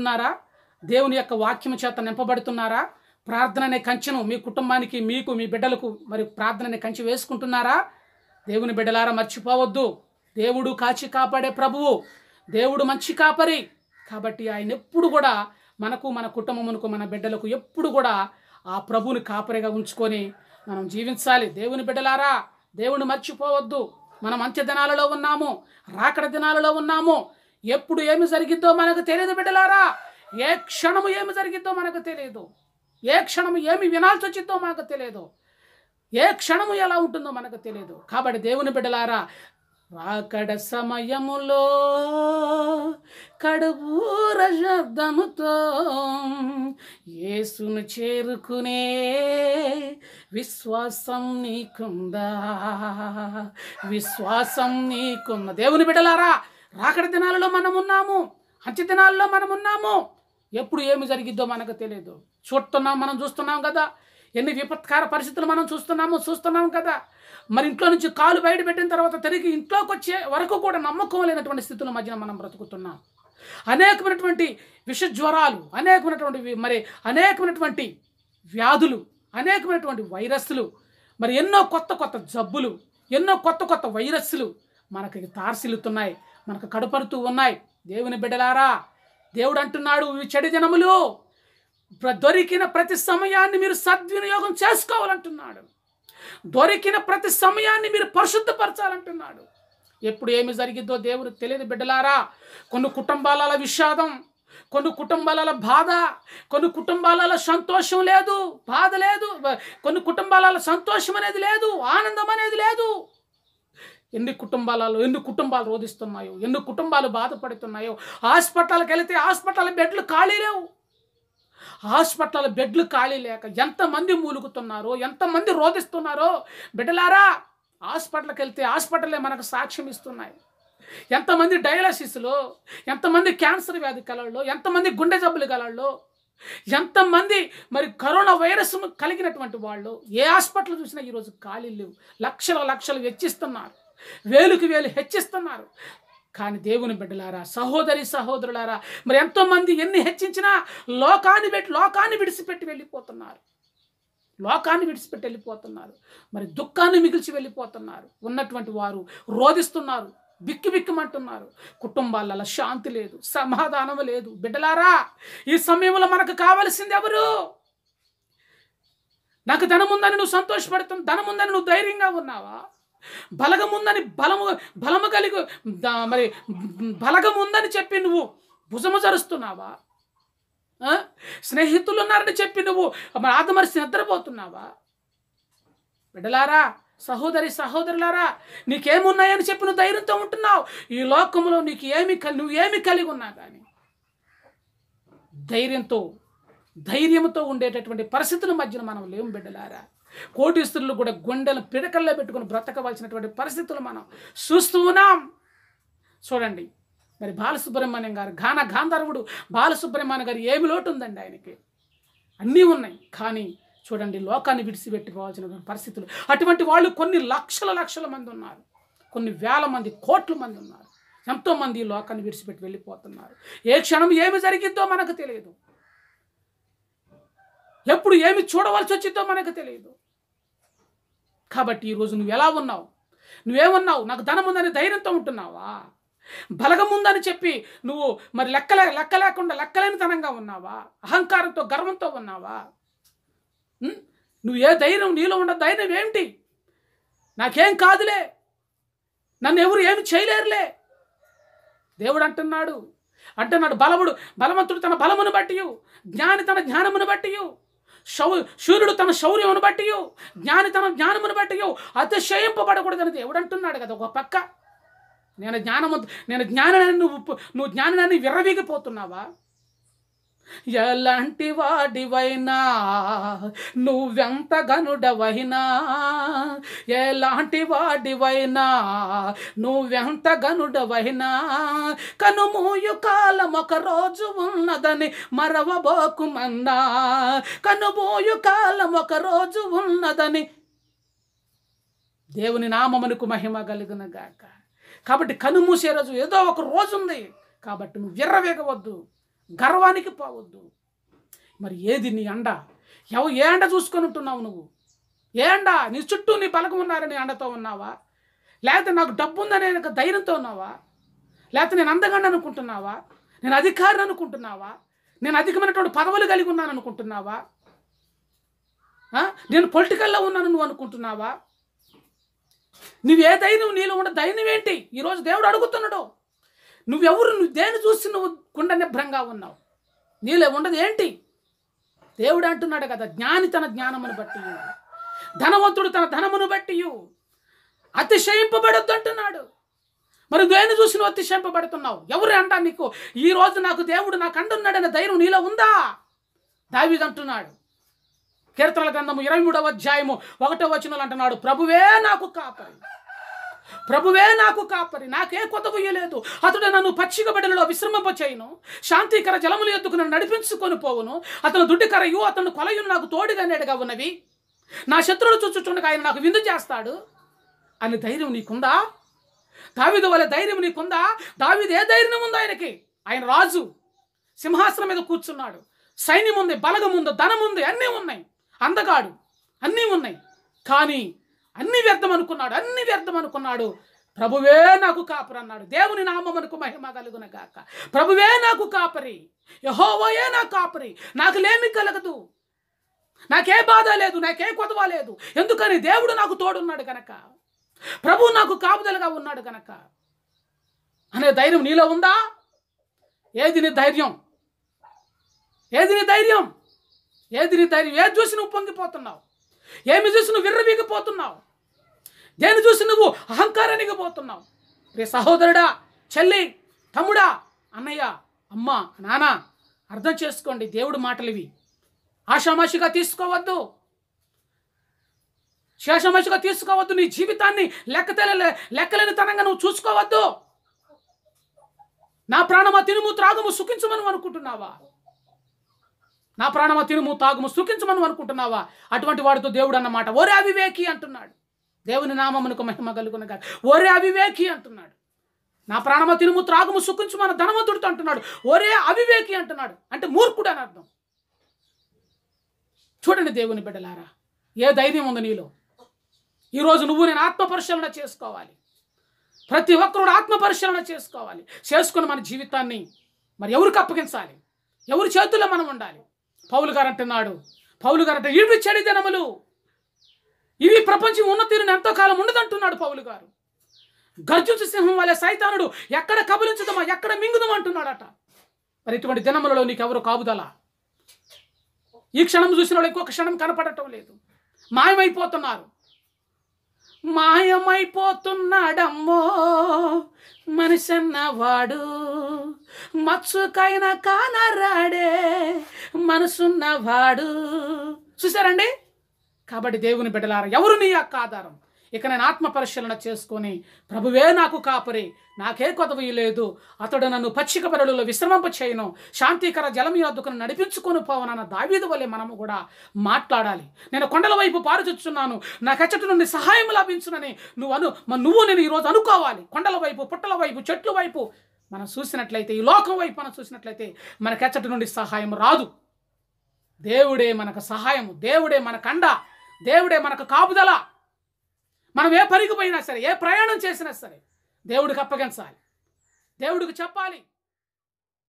ఉన్నారా దేవుని యొక్క వాక్యము చేత నింపబడుతున్నారా ప్రార్థన అనే కంచెను మీ కుటుంబానికి మీకు మీ బిడ్డలకు మరి ప్రార్థన అనే కంచె వేసుకుంటున్నారా దేవుని బిడ్డలారా మర్చిపోవద్దు దేవుడు కాచి కాపాడే ప్రభువు దేవుడు మంచి కాపరి కాబట్టి ఆయన ఎప్పుడు కూడా మనకు మన కుటుంబమునకు మన బిడ్డలకు ఎప్పుడు కూడా ఆ ప్రభువుని కాపరిగా ఉంచుకొని మనం జీవించాలి దేవుని బిడ్డలారా దేవుని మర్చిపోవద్దు మనం అంత్య దినాలలో ఉన్నాము రాకడ దినాలలో ఉన్నాము ఎప్పుడు ఏమి జరిగిద్దో మనకు తెలియదు బిడ్డలారా ఏ క్షణము ఏమి జరిగిద్దో మనకు తెలియదు ఏ క్షణము ఏమి వినాల్సి వచ్చిందో మనకు తెలియదు ఏ క్షణము ఎలా ఉంటుందో మనకు తెలియదు కాబట్టి దేవుని బిడ్డలారా రాకడ సమయములో కడుపు శబ్దముతో యేసును చేరుకునే విశ్వాసం నీకుందా విశ్వాసం నీకుందా దేవుని బిడ్డలారా రాకడ దినాలలో మనం ఉన్నాము అంచె దినాలలో మనం ఉన్నాము ఎప్పుడు ఏమి జరిగిద్దో మనకు తెలియదు చూస్తున్నాం మనం చూస్తున్నాం కదా ఎన్ని విపత్కార పరిస్థితులు మనం చూస్తున్నాము చూస్తున్నాం కదా మరి ఇంట్లో నుంచి కాలు బయట పెట్టిన తర్వాత తిరిగి ఇంట్లోకి వచ్చే వరకు కూడా నమ్మకం లేనటువంటి స్థితుల మధ్యన మనం బ్రతుకుతున్నాం అనేకమైనటువంటి విష జ్వరాలు అనేకమైనటువంటి మరి అనేకమైనటువంటి వ్యాధులు అనేకమైనటువంటి వైరస్లు మరి ఎన్నో కొత్త కొత్త జబ్బులు ఎన్నో కొత్త కొత్త వైరస్లు మనకి తారసిల్లుతున్నాయి మనకు కడపడుతూ ఉన్నాయి దేవుని బిడ్డలారా దేవుడు అంటున్నాడు ఇవి చెడు దినములు దొరికిన ప్రతి సమయాన్ని మీరు సద్వినియోగం చేసుకోవాలంటున్నాడు దొరికిన ప్రతి సమయాన్ని మీరు పరిశుద్ధపరచాలంటున్నాడు ఎప్పుడు ఏమి జరిగిద్దో దేవుడు తెలియదు బిడ్డలారా కొన్ని కుటుంబాల విషాదం కొన్ని కుటుంబాల బాధ కొన్ని కుటుంబాల సంతోషం లేదు బాధ లేదు కొన్ని కుటుంబాల సంతోషం అనేది లేదు ఆనందం అనేది లేదు ఎన్ని కుటుంబాలలో ఎన్ని కుటుంబాలు రోధిస్తున్నాయో ఎన్ని కుటుంబాలు బాధపడుతున్నాయో హాస్పిటల్కి వెళితే హాస్పిటల్ బెడ్లు ఖాళీ లేవు హాస్పిటల్ బెడ్లు ఖాళీ లేక ఎంతమంది మూలుగుతున్నారో ఎంతమంది రోధిస్తున్నారో బిడ్డలారా హాస్పిటల్కి వెళ్తే హాస్పిటలే మనకు సాక్ష్యం ఇస్తున్నాయి ఎంతమంది డయాలసిస్లో ఎంతమంది క్యాన్సర్ వ్యాధి కలల్లో ఎంతమంది గుండె జబ్బులు కలల్లో ఎంతమంది మరి కరోనా వైరస్ కలిగినటువంటి వాళ్ళు ఏ హాస్పిటల్ చూసినా ఈరోజు ఖాళీ లేవు లక్షల లక్షలు వెచ్చిస్తున్నారు వేలుకి వేలు హెచ్చిస్తున్నారు కానీ దేవుని బిడ్డలారా సహోదరి సహోదరులారా మరి ఎంతోమంది ఎన్ని హెచ్చించినా లోకాన్ని పెట్టి లోకాన్ని విడిచిపెట్టి వెళ్ళిపోతున్నారు లోకాన్ని విడిచిపెట్టి వెళ్ళిపోతున్నారు మరి దుఃఖాన్ని మిగిల్చి వెళ్ళిపోతున్నారు ఉన్నటువంటి వారు రోధిస్తున్నారు బిక్కి బిక్కుమంటున్నారు కుటుంబాలలో శాంతి లేదు సమాధానం లేదు బిడ్డలారా ఈ సమయంలో మనకు కావలసింది ఎవరు నాకు ధనముందని నువ్వు సంతోషపడుతున్నావు ధనముందని నువ్వు ధైర్యంగా ఉన్నావా బలగముందని బలము బలము కలిగి మరి బలగముందని చెప్పి నువ్వు భుజము జరుస్తున్నావా స్నేహితులు ఉన్నారని చెప్పి నువ్వు మరి ఆత్మరిసి నిద్రపోతున్నావా బిడ్డలారా సహోదరి సహోదరులారా నీకేమున్నాయని చెప్పి నువ్వు ధైర్యంతో ఉంటున్నావు ఈ లోకంలో నీకు ఏమి నువ్వు ఏమి కలిగి ఉన్నా కానీ ధైర్యంతో ధైర్యంతో ఉండేటటువంటి పరిస్థితుల మధ్యన మనం లేము బిడ్డలారా కోటీశ్వరులు కూడా గుండెలు పిడకల్లో పెట్టుకుని బ్రతకవలసినటువంటి పరిస్థితులు మనం చూస్తూ ఉన్నాం చూడండి మరి బాలసుబ్రహ్మణ్యం గారు గాన గాంధర్వుడు బాలసుబ్రహ్మణ్యం గారు ఏమి లోటు ఉందండి ఆయనకి అన్నీ ఉన్నాయి కానీ చూడండి లోకాన్ని విడిచిపెట్టుకోవాల్సిన పరిస్థితులు అటువంటి వాళ్ళు కొన్ని లక్షల లక్షల మంది ఉన్నారు కొన్ని వేల మంది కోట్ల మంది ఉన్నారు ఎంతోమంది ఈ లోకాన్ని విడిచిపెట్టి వెళ్ళిపోతున్నారు ఏ క్షణం ఏమి జరిగిద్దో మనకు తెలియదు ఎప్పుడు ఏమి చూడవలసి వచ్చిందో మనకు తెలియదు కాబట్టి ఈరోజు నువ్వు ఎలా ఉన్నావు నువ్వేమున్నావు నాకు ధనం ఉందని ధైర్యంతో ఉంటున్నావా బలగముందని చెప్పి నువ్వు మరి లెక్కలే లెక్క లేకుండా లెక్కలేనితనంగా ఉన్నావా అహంకారంతో గర్వంతో ఉన్నావా నువ్వు ఏ ధైర్యం నీలో ఉన్న ధైర్యం ఏమిటి నాకేం కాదులే నన్ను ఎవరు ఏమి చేయలేరులే దేవుడు అంటున్నాడు అంటున్నాడు బలముడు బలవంతుడు తన బలమును బట్టి జ్ఞాని తన జ్ఞానమును బట్టియు శౌ సూర్యుడు తన శౌర్యమును బట్టి జ్ఞాని తన జ్ఞానమును బట్టి అతిశయింపబడకూడదని దేవుడు అంటున్నాడు కదా ఒక పక్క నేను జ్ఞానము నేను జ్ఞానాన్ని నువ్వు నువ్వు జ్ఞానాన్ని విర్రవీగిపోతున్నావా ఎలాంటి వాడివైనా నువ్వెంత గనుడవైనా ఎలాంటి వాడివైనా నువ్వెంత గనుడవైనా కనుమూయు కాలం ఒక రోజు ఉన్నదని మరవబోకుమన్నా కనుమూయు కాలం ఒక రోజు ఉన్నదని దేవుని నామమునకు మహిమ కలిగిన గాక కాబట్టి కనుమూసే రోజు ఏదో ఒక రోజు ఉంది కాబట్టి నువ్వు ఎర్రవేగవద్దు గర్వానికి పోవద్దు మరి ఏది నీ అండ ఎవ ఏ అండ చూసుకొని ఉంటున్నావు నువ్వు ఏ అండ నీ చుట్టూ నీ బలకం ఉన్నారని అండతో ఉన్నావా లేకపోతే నాకు డబ్బు ఉందనే ధైర్యంతో ఉన్నావా లేకపోతే నేను అందగాన్ని అనుకుంటున్నావా నేను అధికారిని అనుకుంటున్నావా నేను అధికమైనటువంటి పదవులు కలిగి ఉన్నాను అనుకుంటున్నావా నేను పొలిటికల్లో ఉన్నాను నువ్వు అనుకుంటున్నావా ఏ ధైర్యం నీలో ఉండే ధైర్యం ఏంటి ఈరోజు దేవుడు అడుగుతున్నాడు నువ్వెవరు నువ్వు దేని చూసి నువ్వు నిభ్రంగా ఉన్నావు నీలో ఉండదు ఏంటి దేవుడు అంటున్నాడు కదా జ్ఞాని తన జ్ఞానమును బట్టి ధనవంతుడు తన ధనమును బట్టి అతిశయింపబడద్దు అంటున్నాడు మరి దేని చూసి నువ్వు అతిశయింపబడుతున్నావు ఎవరు అంటా నీకు ఈ రోజు నాకు దేవుడు నాకు అంటున్నాడనే ధైర్యం నీలో ఉందా అంటున్నాడు కీర్తనల గ్రంథము ఇరవై మూడవ అధ్యాయము ఒకటో వచనాలు అంటున్నాడు ప్రభువే నాకు కాపాడు ప్రభువే నాకు కాపరి నాకే కొదవుయలేదు అతడు నన్ను పచ్చిక బడిలో విశ్రమింపచేయను శాంతికర జలములు ఎత్తుకు నన్ను నడిపించుకొని పోవును అతను దుడ్డికరయు అతను కొలయును నాకు తోడుగా నేడుగా ఉన్నవి నా శత్రువులు చూచుచుండగా ఆయన నాకు విందు చేస్తాడు అని ధైర్యం నీకుందా దావిదు వల్ల ధైర్యం నీకుందా దావిదు ఏ ధైర్యం ఉందో ఆయనకి ఆయన రాజు సింహాసనం మీద కూర్చున్నాడు సైన్యం ఉంది బలగం ఉంది ధనం ఉంది అన్నీ ఉన్నాయి అందగాడు అన్నీ ఉన్నాయి కానీ అన్ని వ్యర్థం అనుకున్నాడు అన్ని వ్యర్థం అనుకున్నాడు ప్రభువే నాకు కాపరి అన్నాడు దేవుని నామమునకు మహిమ కలుగున గాక ప్రభువే నాకు కాపరి యహోవయే నా కాపరి నాకు లేమి కలగదు నాకే బాధ లేదు నాకే కొదవ లేదు ఎందుకని దేవుడు నాకు తోడున్నాడు గనక ప్రభు నాకు కాపుదలుగా ఉన్నాడు గనక అనే ధైర్యం నీలో ఉందా ఏది నీ ధైర్యం ఏది నీ ధైర్యం ఏది నీ ధైర్యం ఏది చూసి నువ్వు పొంగిపోతున్నావు ఏమి చూసి నువ్వు విర్రవీగిపోతున్నావు దేని చూసి నువ్వు అహంకారానికి పోతున్నావు రే సహోదరుడా చెల్లి తమ్ముడా అన్నయ్య అమ్మ నాన్న అర్థం చేసుకోండి దేవుడు మాటలు ఇవి ఆషామాషిగా తీసుకోవద్దు శేషమాషిగా తీసుకోవద్దు నీ జీవితాన్ని లెక్క లెక్కలేని తనంగా నువ్వు చూసుకోవద్దు నా ప్రాణమా తినుము త్రాగుము సుఖించమని అనుకుంటున్నావా నా ప్రాణమా తినుము తాగుము సుఖించమని అనుకుంటున్నావా అటువంటి వాడితో దేవుడు అన్నమాట ఓరే అవివేకి అంటున్నాడు దేవుని నామమునకు మహిమ గాక ఒరే అవివేకి అంటున్నాడు నా ప్రాణమ తినుము త్రాగుము సుఖించు మన ధనవంతుడితో అంటున్నాడు ఒరే అవివేకి అంటున్నాడు అంటే మూర్ఖుడు అని అర్థం చూడండి దేవుని బిడ్డలారా ఏ ధైర్యం ఉంది నీలో ఈరోజు నువ్వు నేను ఆత్మపరిశీలన చేసుకోవాలి ప్రతి ఒక్కరు ఆత్మపరిశీలన చేసుకోవాలి చేసుకుని మన జీవితాన్ని మరి ఎవరికి అప్పగించాలి ఎవరి చేతుల్లో మనం ఉండాలి పౌలు గారు అంటున్నాడు పౌలు గారు అంటే ఇవి చెడు దినములు ఇవి ప్రపంచం ఉన్న తీరుని ఎంతో కాలం ఉండదంటున్నాడు పౌలు గారు గర్జుంచు సింహం వల్ల సైతానుడు ఎక్కడ కబలించుదమా ఎక్కడ మింగుదమా అంటున్నాడట మరి ఇటువంటి దినములలో ఎవరు కాబుదల ఈ క్షణం చూసిన వాళ్ళు ఇంకొక క్షణం కనపడటం లేదు మాయమైపోతున్నారు మాయమైపోతున్నాడమ్మో మనిషన్నవాడు మత్సుకైన కానరాడే మనసున్నవాడు చూసారండి కాబట్టి దేవుని బిడ్డలారా ఎవరు నీ యొక్క ఆధారం ఇక నేను ఆత్మ పరిశీలన చేసుకొని ప్రభువే నాకు కాపరి నాకే కొదవి లేదు అతడు నన్ను పచ్చిక పరులలో విశ్రమంప చేయను శాంతికర జలం యొద్దుకుని నడిపించుకొని పోవనన్న దావీదు వల్లే మనము కూడా మాట్లాడాలి నేను కొండల వైపు పారుచుచ్చున్నాను నా కచ్చటి నుండి సహాయం లభించునని నువ్వు అను నువ్వు నేను ఈరోజు అనుకోవాలి కొండల వైపు పుట్టల వైపు చెట్ల వైపు మనం చూసినట్లయితే ఈ లోకం వైపు మనం చూసినట్లయితే మన కచ్చటి నుండి సహాయం రాదు దేవుడే మనకు సహాయము దేవుడే మన కండ దేవుడే మనకు కాపుదల మనం ఏ పరిగిపోయినా సరే ఏ ప్రయాణం చేసినా సరే దేవుడికి అప్పగించాలి దేవుడికి చెప్పాలి